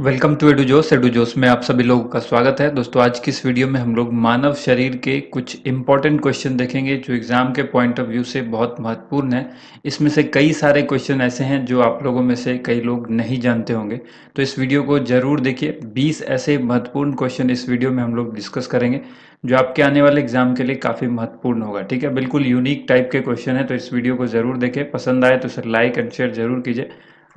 welcome to एडुजोस एडुजोस में आप सभी लोगों का स्वागत है दोस्तों आज की इस वीडियो में हम लोग मानव शरीर के कुछ इंपॉर्टेंट क्वेश्चन देखेंगे जो एग्जाम के पॉइंट ऑफ व्यू से बहुत महत्वपूर्ण है इसमें से कई सारे क्वेश्चन ऐसे हैं जो आप लोगों में से कई लोग नहीं जानते होंगे तो इस वीडियो को जरूर देखिए बीस ऐसे महत्वपूर्ण क्वेश्चन इस वीडियो में हम लोग डिस्कस करेंगे जो आपके आने वाले एग्जाम के लिए काफ़ी महत्वपूर्ण होगा ठीक है बिल्कुल यूनिक टाइप के क्वेश्चन है तो इस वीडियो को जरूर देखें पसंद आए तो सर लाइक एंड शेयर जरूर कीजिए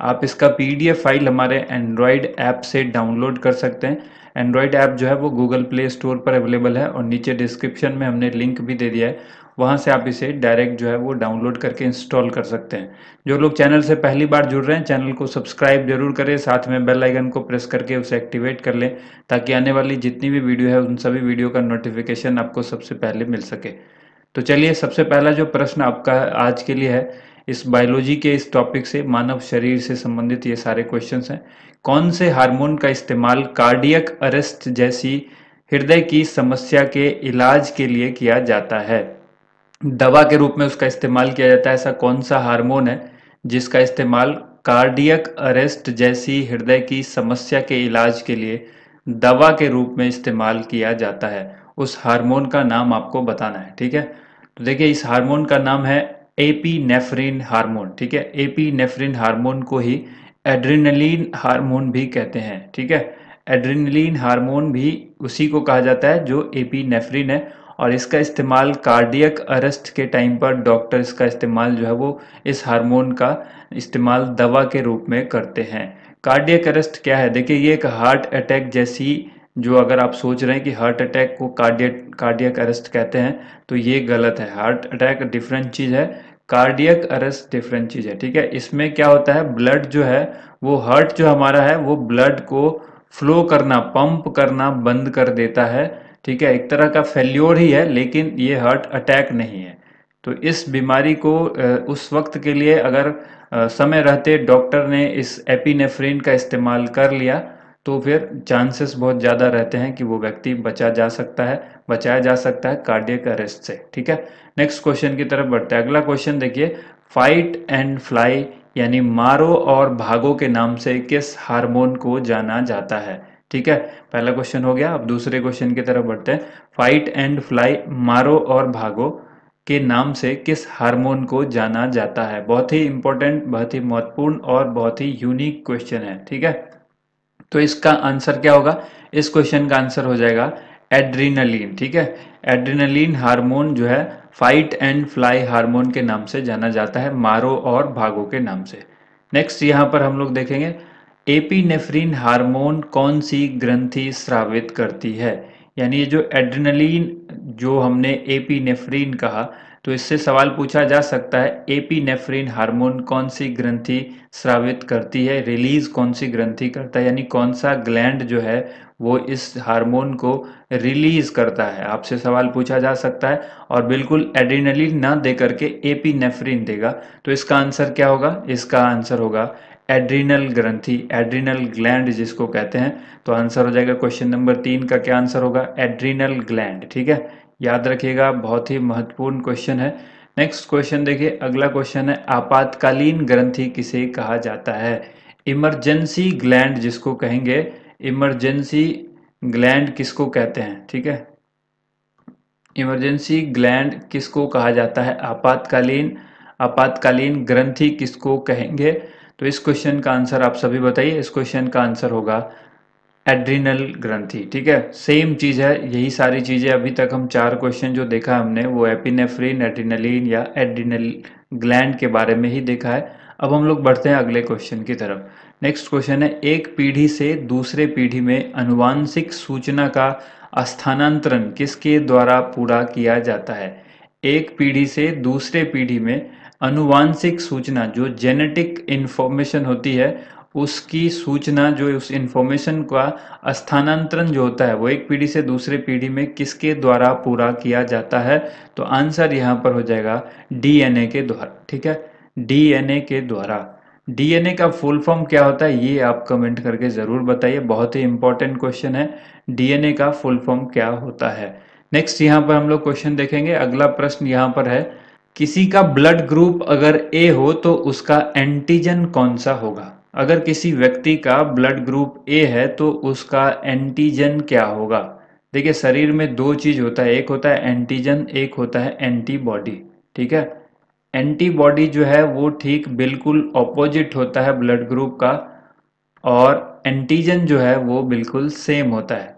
आप इसका पीडीएफ फाइल हमारे एंड्रॉयड ऐप से डाउनलोड कर सकते हैं एंड्रॉयड ऐप जो है वो गूगल प्ले स्टोर पर अवेलेबल है और नीचे डिस्क्रिप्शन में हमने लिंक भी दे दिया है वहाँ से आप इसे डायरेक्ट जो है वो डाउनलोड करके इंस्टॉल कर सकते हैं जो लोग चैनल से पहली बार जुड़ रहे हैं चैनल को सब्सक्राइब जरूर करें साथ में बेल आइकन को प्रेस करके उसे एक्टिवेट कर लें ताकि आने वाली जितनी भी वीडियो है उन सभी वीडियो का नोटिफिकेशन आपको सबसे पहले मिल सके तो चलिए सबसे पहला जो प्रश्न आपका आज के लिए है इस बायोलॉजी के इस टॉपिक से मानव शरीर से संबंधित ये सारे क्वेश्चन हैं कौन से हार्मोन का इस्तेमाल कार्डियक अरेस्ट जैसी हृदय की समस्या के इलाज के लिए किया जाता है दवा के रूप में उसका इस्तेमाल किया जाता है ऐसा कौन सा हार्मोन है जिसका इस्तेमाल कार्डियक अरेस्ट जैसी हृदय की समस्या के इलाज के लिए दवा के रूप में इस्तेमाल किया जाता है उस हार्मोन का नाम आपको बताना है ठीक है तो देखिए इस हार्मोन का नाम है एपी नेफरिन हार्मोन ठीक है एपी नेफरिन हार्मोन को ही एड्रिनलिन हार्मोन भी कहते हैं ठीक है एड्रिनलिन हार्मोन भी उसी को कहा जाता है जो एपी नेफरिन है और इसका इस्तेमाल कार्डियक अरेस्ट के टाइम पर डॉक्टर इसका इस्तेमाल जो है वो इस हार्मोन का इस्तेमाल दवा के रूप में करते हैं कार्डियक अरेस्ट क्या है देखिए ये एक हार्ट अटैक जैसी जो अगर आप सोच रहे हैं कि हार्ट अटैक को कार्डियक कार्डियक अरेस्ट कहते हैं तो ये गलत है हार्ट अटैक डिफरेंट चीज़ है कार्डियक अरेस्ट डिफरेंट चीज़ है ठीक है इसमें क्या होता है ब्लड जो है वो हर्ट जो हमारा है वो ब्लड को फ्लो करना पंप करना बंद कर देता है ठीक है एक तरह का फेल्योर ही है लेकिन ये हार्ट अटैक नहीं है तो इस बीमारी को उस वक्त के लिए अगर समय रहते डॉक्टर ने इस एपिनेफ्रिन का इस्तेमाल कर लिया तो फिर चांसेस बहुत ज़्यादा रहते हैं कि वो व्यक्ति बचा जा सकता है बचाया जा सकता है कार्डियक अरेस्ट से ठीक है नेक्स्ट क्वेश्चन की तरफ बढ़ते हैं अगला क्वेश्चन देखिए फाइट एंड फ्लाई यानी मारो और भागो के नाम से किस हार्मोन को जाना जाता है ठीक है पहला क्वेश्चन हो गया अब दूसरे क्वेश्चन की तरफ बढ़ते हैं फाइट एंड फ्लाई मारो और भागो के नाम से किस हार्मोन को जाना जाता है बहुत ही इंपॉर्टेंट बहुत ही महत्वपूर्ण और बहुत ही यूनिक क्वेश्चन है ठीक है तो इसका आंसर क्या होगा इस क्वेश्चन का आंसर हो जाएगा एड्रीनलिन ठीक है एड्रीनलिन हार्मोन जो है फाइट एंड फ्लाई हार्मोन के नाम से जाना जाता है मारो और भागो के नाम से नेक्स्ट यहां पर हम लोग देखेंगे एपीनेफ्रिन हार्मोन कौन सी ग्रंथि स्रावित करती है यानी ये जो एड्रीनलिन जो हमने एपीनेफ्रिन कहा तो इससे सवाल पूछा जा सकता है एपीनेफ्रिन हार्मोन कौन सी ग्रंथि स्रावित करती है रिलीज कौन सी ग्रंथि करता है यानी कौन सा ग्लैंड जो है वो इस हार्मोन को रिलीज करता है आपसे सवाल पूछा जा सकता है और बिल्कुल एड्रीनलिन ना दे करके एपीनेफ्रिन देगा तो इसका आंसर क्या होगा इसका आंसर होगा एड्रीनल ग्रंथि एड्रीनल ग्लैंड जिसको कहते हैं तो आंसर हो जाएगा क्वेश्चन नंबर तीन का क्या आंसर होगा एड्रीनल ग्लैंड ठीक है याद रखिएगा बहुत ही महत्वपूर्ण क्वेश्चन है नेक्स्ट क्वेश्चन देखिए अगला क्वेश्चन है आपातकालीन ग्रंथि किसे कहा जाता है इमरजेंसी ग्लैंड जिसको कहेंगे इमरजेंसी ग्लैंड किसको कहते हैं ठीक है इमरजेंसी ग्लैंड किसको कहा जाता है आपातकालीन आपातकालीन ग्रंथि किसको कहेंगे तो इस क्वेश्चन का आंसर आप सभी बताइए इस क्वेश्चन का आंसर होगा एड्रिनल ग्रंथि ठीक है सेम चीज है यही सारी चीजें अभी तक हम चार क्वेश्चन जो देखा हमने वो एपिनेफ्रिन एड्रीनलिन या एड्रीनल ग्लैंड के बारे में ही देखा है अब हम लोग बढ़ते हैं अगले क्वेश्चन की तरफ नेक्स्ट क्वेश्चन है एक पीढ़ी से दूसरे पीढ़ी में अनुवांशिक सूचना का स्थानांतरण किसके द्वारा पूरा किया जाता है एक पीढ़ी से दूसरे पीढ़ी में अनुवांशिक सूचना जो जेनेटिक इन्फॉर्मेशन होती है उसकी सूचना जो उस इंफॉर्मेशन का स्थानांतरण जो होता है वो एक पीढ़ी से दूसरे पीढ़ी में किसके द्वारा पूरा किया जाता है तो आंसर यहाँ पर हो जाएगा डीएनए के द्वारा ठीक है डीएनए के द्वारा डीएनए का फुल फॉर्म क्या होता है ये आप कमेंट करके ज़रूर बताइए बहुत ही इंपॉर्टेंट क्वेश्चन है डीएनए का फुल फॉर्म क्या होता है नेक्स्ट यहाँ पर हम लोग क्वेश्चन देखेंगे अगला प्रश्न यहाँ पर है किसी का ब्लड ग्रुप अगर ए हो तो उसका एंटीजन कौन सा होगा अगर किसी व्यक्ति का ब्लड ग्रुप ए है तो उसका एंटीजन क्या होगा देखिए शरीर में दो चीज़ होता है एक होता है एंटीजन एक होता है एंटीबॉडी ठीक है एंटीबॉडी जो है वो ठीक बिल्कुल ऑपोजिट होता है ब्लड ग्रुप का और एंटीजन जो है वो बिल्कुल सेम होता है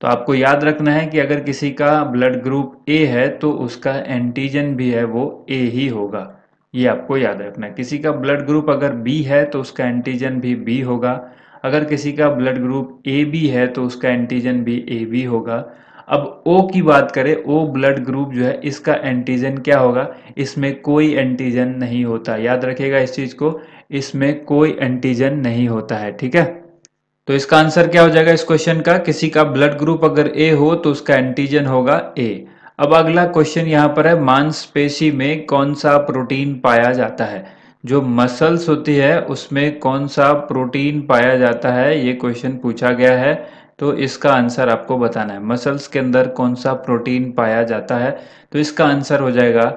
तो आपको याद रखना है कि अगर किसी का ब्लड ग्रुप ए है तो उसका एंटीजन भी है वो ए ही होगा ये आपको याद रखना है किसी का ब्लड ग्रुप अगर बी है तो उसका एंटीजन भी बी होगा अगर किसी का ब्लड ग्रुप ए बी है तो उसका एंटीजन भी ए बी होगा अब ओ की बात करें ओ ब्लड ग्रुप जो है इसका एंटीजन क्या होगा इसमें कोई एंटीजन नहीं होता याद रखेगा इस चीज को इसमें कोई एंटीजन नहीं होता है ठीक है तो इसका आंसर क्या हो जाएगा इस क्वेश्चन का किसी का ब्लड ग्रुप अगर ए हो तो उसका एंटीजन होगा ए अब अगला क्वेश्चन यहाँ पर है मांसपेशी में कौन सा प्रोटीन पाया जाता है जो मसल्स होती है उसमें कौन सा प्रोटीन पाया जाता है ये क्वेश्चन पूछा गया है तो इसका आंसर आपको बताना है मसल्स के अंदर कौन सा प्रोटीन पाया जाता है तो इसका आंसर हो जाएगा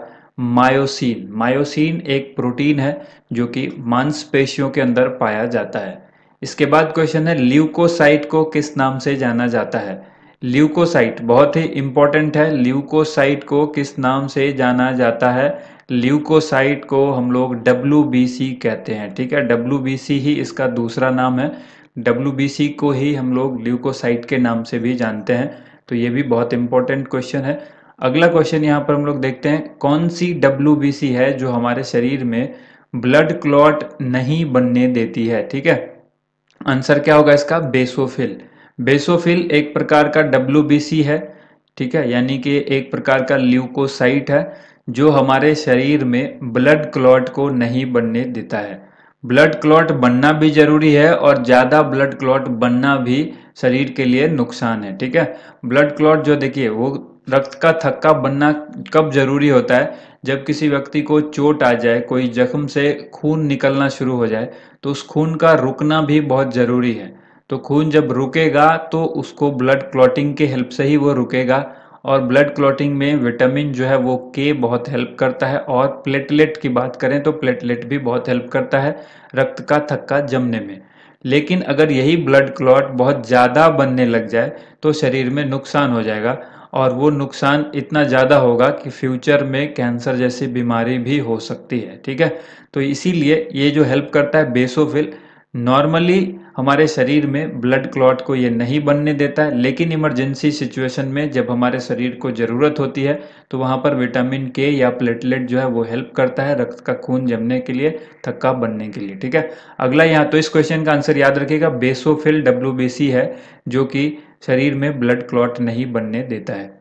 मायोसिन मायोसिन एक प्रोटीन है जो कि मांसपेशियों के अंदर पाया जाता है इसके बाद क्वेश्चन है ल्यूकोसाइट को किस नाम से जाना जाता है ल्यूकोसाइट बहुत ही इंपॉर्टेंट है ल्यूकोसाइट को किस नाम से जाना जाता है ल्यूकोसाइट को हम लोग डब्ल्यू कहते हैं ठीक है डब्ल्यू ही इसका दूसरा नाम है डब्ल्यू को ही हम लोग ल्यूकोसाइट के नाम से भी जानते हैं तो ये भी बहुत इंपॉर्टेंट क्वेश्चन है अगला क्वेश्चन यहाँ पर हम लोग देखते हैं कौन सी डब्ल्यू है जो हमारे शरीर में ब्लड क्लॉट नहीं बनने देती है ठीक है आंसर क्या होगा इसका बेसोफिल बेसोफिल एक प्रकार का डब्ल्यू है ठीक है यानी कि एक प्रकार का ल्यूकोसाइट है जो हमारे शरीर में ब्लड क्लॉट को नहीं बनने देता है ब्लड क्लॉट बनना भी जरूरी है और ज़्यादा ब्लड क्लॉट बनना भी शरीर के लिए नुकसान है ठीक है ब्लड क्लॉट जो देखिए वो रक्त का थक्का बनना कब जरूरी होता है जब किसी व्यक्ति को चोट आ जाए कोई जख्म से खून निकलना शुरू हो जाए तो उस खून का रुकना भी बहुत ज़रूरी है तो खून जब रुकेगा तो उसको ब्लड क्लॉटिंग के हेल्प से ही वो रुकेगा और ब्लड क्लॉटिंग में विटामिन जो है वो के बहुत हेल्प करता है और प्लेटलेट की बात करें तो प्लेटलेट भी बहुत हेल्प करता है रक्त का थक्का जमने में लेकिन अगर यही ब्लड क्लॉट बहुत ज़्यादा बनने लग जाए तो शरीर में नुकसान हो जाएगा और वो नुकसान इतना ज़्यादा होगा कि फ्यूचर में कैंसर जैसी बीमारी भी हो सकती है ठीक है तो इसीलिए ये जो हेल्प करता है बेसोफिल नॉर्मली हमारे शरीर में ब्लड क्लॉट को ये नहीं बनने देता है लेकिन इमरजेंसी सिचुएशन में जब हमारे शरीर को ज़रूरत होती है तो वहाँ पर विटामिन के या प्लेटलेट जो है वो हेल्प करता है रक्त का खून जमने के लिए थक्का बनने के लिए ठीक है अगला यहाँ तो इस क्वेश्चन का आंसर याद रखिएगा बेसोफिल डब्ल्यू है जो कि शरीर में ब्लड क्लॉट नहीं बनने देता है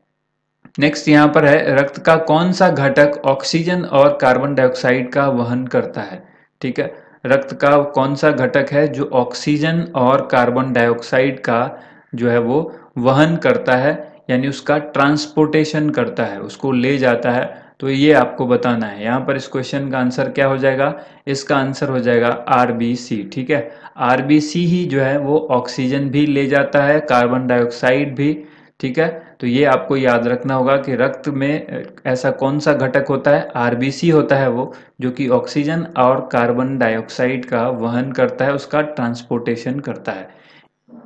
नेक्स्ट यहाँ पर है रक्त का कौन सा घटक ऑक्सीजन और कार्बन डाइऑक्साइड का वहन करता है ठीक है रक्त का कौन सा घटक है जो ऑक्सीजन और कार्बन डाइऑक्साइड का जो है वो वहन करता है यानी उसका ट्रांसपोर्टेशन करता है उसको ले जाता है तो ये आपको बताना है यहाँ पर इस क्वेश्चन का आंसर क्या हो जाएगा इसका आंसर हो जाएगा आर बी सी ठीक है आर बी सी ही जो है वो ऑक्सीजन भी ले जाता है कार्बन डाइऑक्साइड भी ठीक है तो ये आपको याद रखना होगा कि रक्त में ऐसा कौन सा घटक होता है आरबीसी होता है वो जो कि ऑक्सीजन और कार्बन डाइऑक्साइड का वहन करता है उसका ट्रांसपोर्टेशन करता है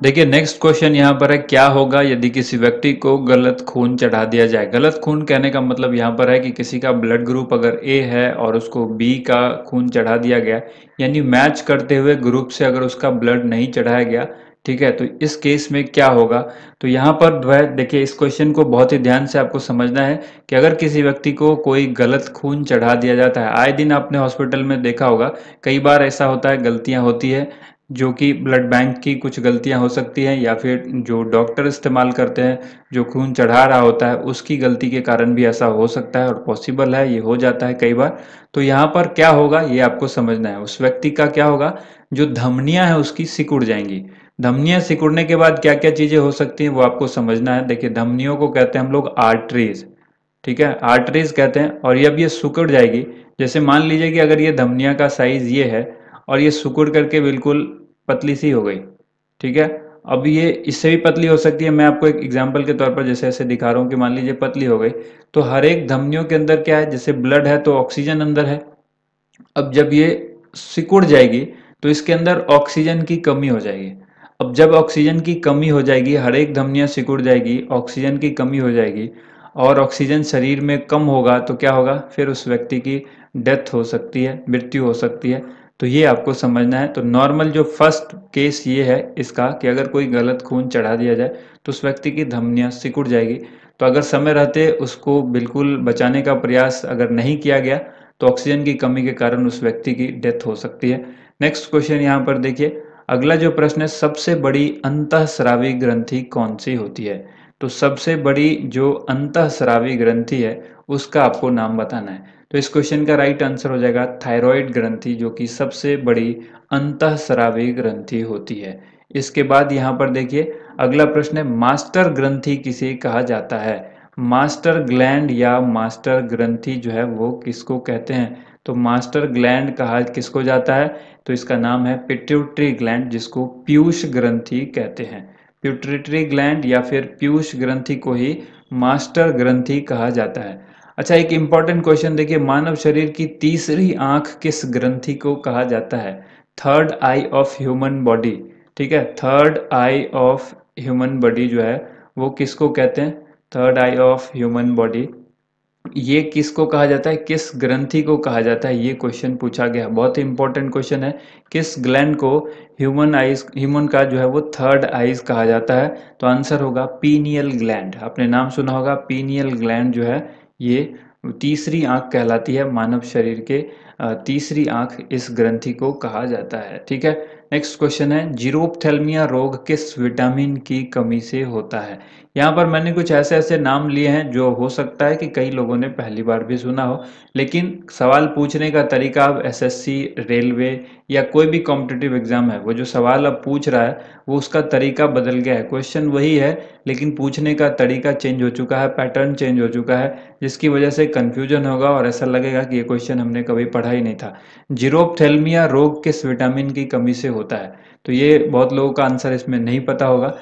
देखिए नेक्स्ट क्वेश्चन यहाँ पर है क्या होगा यदि किसी व्यक्ति को गलत खून चढ़ा दिया जाए गलत खून कहने का मतलब यहाँ पर है कि किसी का ब्लड ग्रुप अगर ए है और उसको बी का खून चढ़ा दिया गया यानी मैच करते हुए ग्रुप से अगर उसका ब्लड नहीं चढ़ाया गया ठीक है तो इस केस में क्या होगा तो यहाँ पर देखिए इस क्वेश्चन को बहुत ही ध्यान से आपको समझना है कि अगर किसी व्यक्ति को कोई गलत खून चढ़ा दिया जाता है आए दिन आपने हॉस्पिटल में देखा होगा कई बार ऐसा होता है गलतियां होती है जो कि ब्लड बैंक की कुछ गलतियां हो सकती हैं या फिर जो डॉक्टर इस्तेमाल करते हैं जो खून चढ़ा रहा होता है उसकी गलती के कारण भी ऐसा हो सकता है और पॉसिबल है ये हो जाता है कई बार तो यहाँ पर क्या होगा ये आपको समझना है उस व्यक्ति का क्या होगा जो धमनियां हैं उसकी सिकुड़ जाएंगी धमनियां सिकुड़ने के बाद क्या क्या चीजें हो सकती हैं वो आपको समझना है देखिए धमनियों को कहते हैं हम लोग आर्टरीज ठीक है आर्टरीज कहते हैं और ये अब ये सुकड़ जाएगी जैसे मान लीजिए कि अगर ये धमनिया का साइज ये है और ये सुकुड़ करके बिल्कुल पतली सी हो गई ठीक है अब ये इससे भी पतली हो सकती है मैं आपको एक एग्जाम्पल के तौर पर जैसे ऐसे दिखा रहा हूँ कि मान लीजिए पतली हो गई तो हर एक धमनियों के अंदर क्या है जैसे ब्लड है तो ऑक्सीजन अंदर है अब जब ये सिकुड़ जाएगी तो इसके अंदर ऑक्सीजन की कमी हो जाएगी अब जब ऑक्सीजन की कमी हो जाएगी हर एक धमनियाँ सिकुड़ जाएगी ऑक्सीजन की कमी हो जाएगी और ऑक्सीजन शरीर में कम होगा तो क्या होगा फिर उस व्यक्ति की डेथ हो सकती है मृत्यु हो सकती है तो ये आपको समझना है तो नॉर्मल जो फर्स्ट केस ये है इसका कि अगर कोई गलत खून चढ़ा दिया जाए तो उस व्यक्ति की धमनियाँ सिकुड़ जाएगी तो अगर समय रहते उसको बिल्कुल बचाने का प्रयास अगर नहीं किया गया तो ऑक्सीजन की कमी के कारण उस व्यक्ति की डेथ हो सकती है नेक्स्ट क्वेश्चन यहाँ पर देखिए अगला जो प्रश्न है सबसे बड़ी अंतःस्रावी ग्रंथि कौन सी होती है तो सबसे बड़ी जो अंतःस्रावी ग्रंथि है उसका आपको नाम बताना है तो इस क्वेश्चन का राइट आंसर हो जाएगा थायराइड ग्रंथि जो कि सबसे बड़ी अंतःस्रावी ग्रंथि होती है इसके बाद यहाँ पर देखिए अगला प्रश्न है मास्टर ग्रंथि किसे कहा जाता है मास्टर ग्लैंड या मास्टर ग्रंथि जो है वो किसको कहते हैं तो मास्टर ग्लैंड कहा किसको जाता है तो इसका नाम है पिट्यूटरी ग्लैंड जिसको पीयूष ग्रंथि कहते हैं प्यूटरी ग्लैंड या फिर पीयूष ग्रंथि को ही मास्टर ग्रंथि कहा जाता है अच्छा एक इंपॉर्टेंट क्वेश्चन देखिए मानव शरीर की तीसरी आंख किस ग्रंथि को कहा जाता है third eye of human body ठीक है third eye of human body जो है वो किसको कहते हैं third eye of human body ये किसको कहा जाता है किस ग्रंथि को कहा जाता है ये क्वेश्चन पूछा गया बहुत ही इंपॉर्टेंट क्वेश्चन है किस ग्लैंड को ह्यूमन आइज ह्यूमन का जो है वो थर्ड आइज कहा जाता है तो आंसर होगा पीनियल ग्लैंड आपने नाम सुना होगा पीनियल ग्लैंड जो है ये तीसरी आंख कहलाती है मानव शरीर के तीसरी आंख इस ग्रंथि को कहा जाता है ठीक है नेक्स्ट क्वेश्चन है जीरोपथेलमिया रोग किस विटामिन की कमी से होता है यहाँ पर मैंने कुछ ऐसे ऐसे नाम लिए हैं जो हो सकता है कि कई लोगों ने पहली बार भी सुना हो लेकिन सवाल पूछने का तरीका अब एसएससी रेलवे या कोई भी कॉम्पिटेटिव एग्जाम है वो जो सवाल अब पूछ रहा है वो उसका तरीका बदल गया है क्वेश्चन वही है लेकिन पूछने का तरीका चेंज हो चुका है पैटर्न चेंज हो चुका है जिसकी वजह से कन्फ्यूजन होगा और ऐसा लगेगा कि ये क्वेश्चन हमने कभी पढ़ा ही नहीं था जीरोपथेलमिया रोग किस विटामिन की कमी से होता है तो ये बहुत लोगों का आंसर इसमें नहीं पता होगा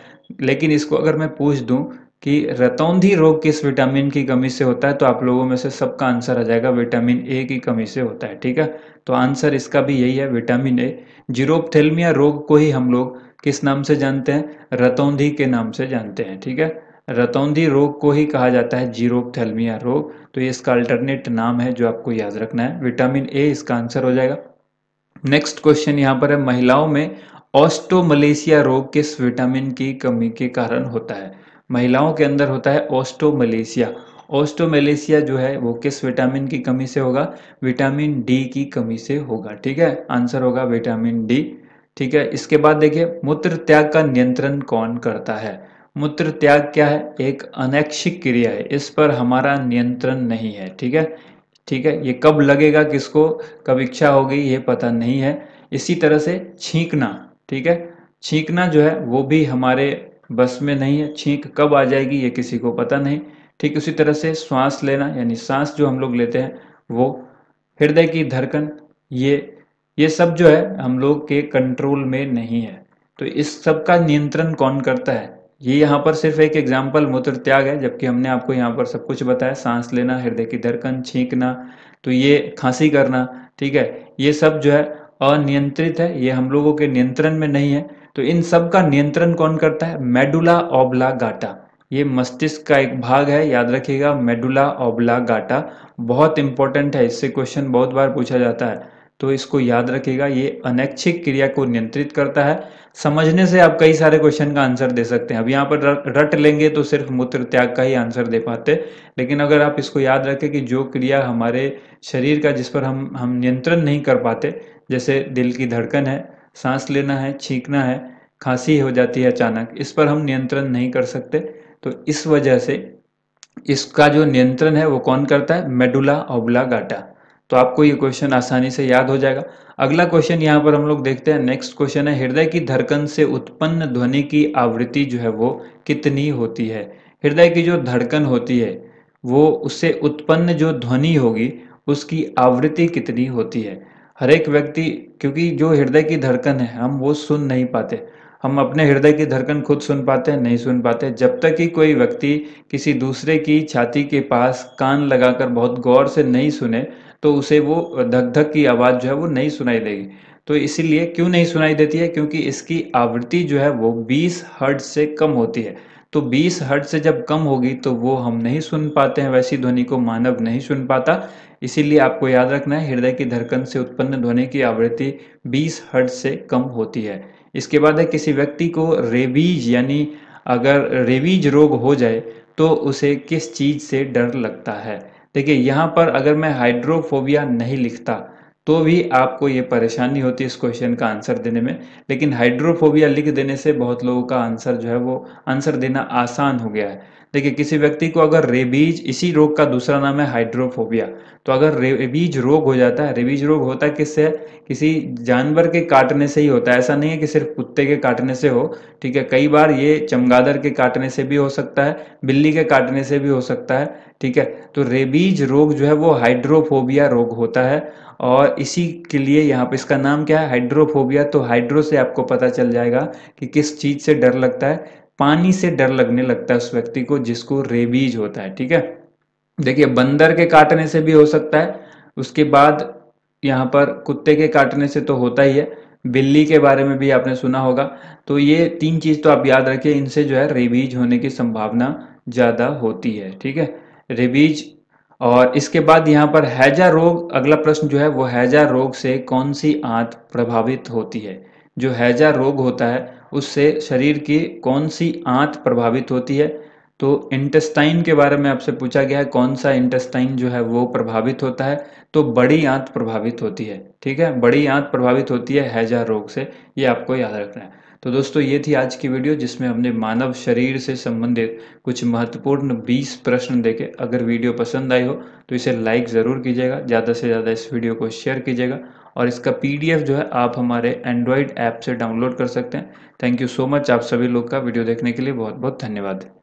लेकिन इसको अगर मैं पूछ दूं कि रतौंधी रोग किस विटामिन की कमी से होता है तो आप लोगों में से सबका आंसर आ जाएगा विटामिन ए की कमी से होता है ठीक है तो आंसर इसका भी यही है विटामिन ए जीरोपथेलमिया रोग को ही हम लोग किस नाम से जानते हैं रतौंधी के नाम से जानते हैं ठीक है रतौंदी रोग को ही कहा जाता है जीरो रोग तो ये इसका अल्टरनेट नाम है जो आपको याद रखना है विटामिन ए इसका आंसर हो जाएगा नेक्स्ट क्वेश्चन यहाँ पर है महिलाओं में ऑस्टोमलेशिया रोग किस विटामिन की कमी के कारण होता है महिलाओं के अंदर होता है ऑस्टोमलेशिया ऑस्टोमलेशिया जो है वो किस विटामिन की कमी से होगा विटामिन डी की कमी से होगा ठीक है आंसर होगा विटामिन डी ठीक है इसके बाद देखिए मूत्र त्याग का नियंत्रण कौन करता है मूत्र त्याग क्या है एक अनैच्छिक क्रिया है इस पर हमारा नियंत्रण नहीं है ठीक है ठीक है ये कब लगेगा किसको कब इच्छा होगी ये पता नहीं है इसी तरह से छींकना ठीक है छींकना जो है वो भी हमारे बस में नहीं है छींक कब आ जाएगी ये किसी को पता नहीं ठीक उसी तरह से श्वास लेना यानी सांस जो हम लोग लेते हैं वो हृदय की धड़कन ये ये सब जो है हम लोग के कंट्रोल में नहीं है तो इस सब का नियंत्रण कौन करता है ये यहाँ पर सिर्फ एक एग्जाम्पल मूत्र त्याग है जबकि हमने आपको यहाँ पर सब कुछ बताया सांस लेना हृदय की धड़कन छींकना तो ये खांसी करना ठीक है ये सब जो है अनियंत्रित है ये हम लोगों के नियंत्रण में नहीं है तो इन सब का नियंत्रण कौन करता है मेडुला ओबला गाटा ये मस्तिष्क का एक भाग है याद रखिएगा मेडुला ओबला गाटा बहुत इंपॉर्टेंट है इससे क्वेश्चन बहुत बार पूछा जाता है तो इसको याद रखिएगा ये अनैच्छिक क्रिया को नियंत्रित करता है समझने से आप कई सारे क्वेश्चन का आंसर दे सकते हैं अब यहाँ पर रट लेंगे तो सिर्फ मूत्र त्याग का ही आंसर दे पाते लेकिन अगर आप इसको याद रखें कि जो क्रिया हमारे शरीर का जिस पर हम हम नियंत्रण नहीं कर पाते जैसे दिल की धड़कन है सांस लेना है छींकना है खांसी हो जाती है अचानक इस पर हम नियंत्रण नहीं कर सकते तो इस वजह से इसका जो नियंत्रण है वो कौन करता है मेडुला ओबला गाटा तो आपको ये क्वेश्चन आसानी से याद हो जाएगा अगला क्वेश्चन यहाँ पर हम लोग देखते हैं नेक्स्ट क्वेश्चन है हृदय की धड़कन से उत्पन्न ध्वनि की आवृत्ति जो है वो कितनी होती है हृदय की जो धड़कन होती है वो उससे उत्पन्न जो ध्वनि होगी उसकी आवृत्ति कितनी होती है हर एक व्यक्ति क्योंकि जो हृदय की धड़कन है हम वो सुन नहीं पाते हम अपने हृदय की धड़कन खुद सुन पाते हैं नहीं सुन पाते जब तक कि कोई व्यक्ति किसी दूसरे की छाती के पास कान लगाकर बहुत गौर से नहीं सुने तो उसे वो धक धक की आवाज़ जो है वो नहीं सुनाई देगी तो इसीलिए क्यों नहीं सुनाई देती है क्योंकि इसकी आवृत्ति जो है वो 20 हर्ट से कम होती है तो 20 हर्ट से जब कम होगी तो वो हम नहीं सुन पाते हैं वैसी ध्वनि को मानव नहीं सुन पाता इसीलिए आपको याद रखना है हृदय की धड़कन से उत्पन्न ध्वनि की आवृत्ति 20 हर्ट से कम होती है इसके बाद है किसी व्यक्ति को रेबीज यानी अगर रेबीज रोग हो जाए तो उसे किस चीज़ से डर लगता है देखिए यहाँ पर अगर मैं हाइड्रोफोबिया नहीं लिखता तो भी आपको ये परेशानी होती है इस क्वेश्चन का आंसर देने में लेकिन हाइड्रोफोबिया लिख देने से बहुत लोगों का आंसर जो है वो आंसर देना आसान हो गया है देखिए किसी व्यक्ति को अगर रेबीज इसी रोग का दूसरा नाम है हाइड्रोफोबिया तो अगर रेबीज रोग हो जाता है रेबीज रोग होता किससे किसी जानवर के काटने से ही होता है ऐसा नहीं है कि सिर्फ कुत्ते के काटने से हो ठीक है कई बार ये चमगादर के काटने से भी हो सकता है बिल्ली के काटने से भी हो सकता है ठीक है तो रेबीज रोग जो है वो हाइड्रोफोबिया रोग होता है और इसी के लिए यहाँ पे इसका नाम क्या है हाइड्रोफोबिया तो हाइड्रो से आपको पता चल जाएगा कि किस चीज़ से डर लगता है पानी से डर लगने लगता है उस व्यक्ति को जिसको रेबीज होता है ठीक है देखिए बंदर के काटने से भी हो सकता है उसके बाद यहाँ पर कुत्ते के काटने से तो होता ही है बिल्ली के बारे में भी आपने सुना होगा तो ये तीन चीज़ तो आप याद रखिए इनसे जो है रेबीज होने की संभावना ज़्यादा होती है ठीक है रेबीज और इसके बाद यहाँ पर हैजा रोग अगला प्रश्न जो है वो हैजा रोग से कौन सी आंत प्रभावित होती है जो हैजा रोग होता है उससे शरीर की कौन सी आंत प्रभावित होती है तो इंटेस्टाइन के बारे में आपसे पूछा गया है कौन सा इंटेस्टाइन जो है वो प्रभावित होता है तो बड़ी आंत प्रभावित होती है ठीक है बड़ी आंत प्रभावित होती है हैजा रोग से ये आपको याद रखना है तो दोस्तों ये थी आज की वीडियो जिसमें हमने मानव शरीर से संबंधित कुछ महत्वपूर्ण 20 प्रश्न देखे अगर वीडियो पसंद आई हो तो इसे लाइक ज़रूर कीजिएगा ज़्यादा से ज़्यादा इस वीडियो को शेयर कीजिएगा और इसका पीडीएफ जो है आप हमारे एंड्रॉयड ऐप से डाउनलोड कर सकते हैं थैंक यू सो मच आप सभी लोग का वीडियो देखने के लिए बहुत बहुत धन्यवाद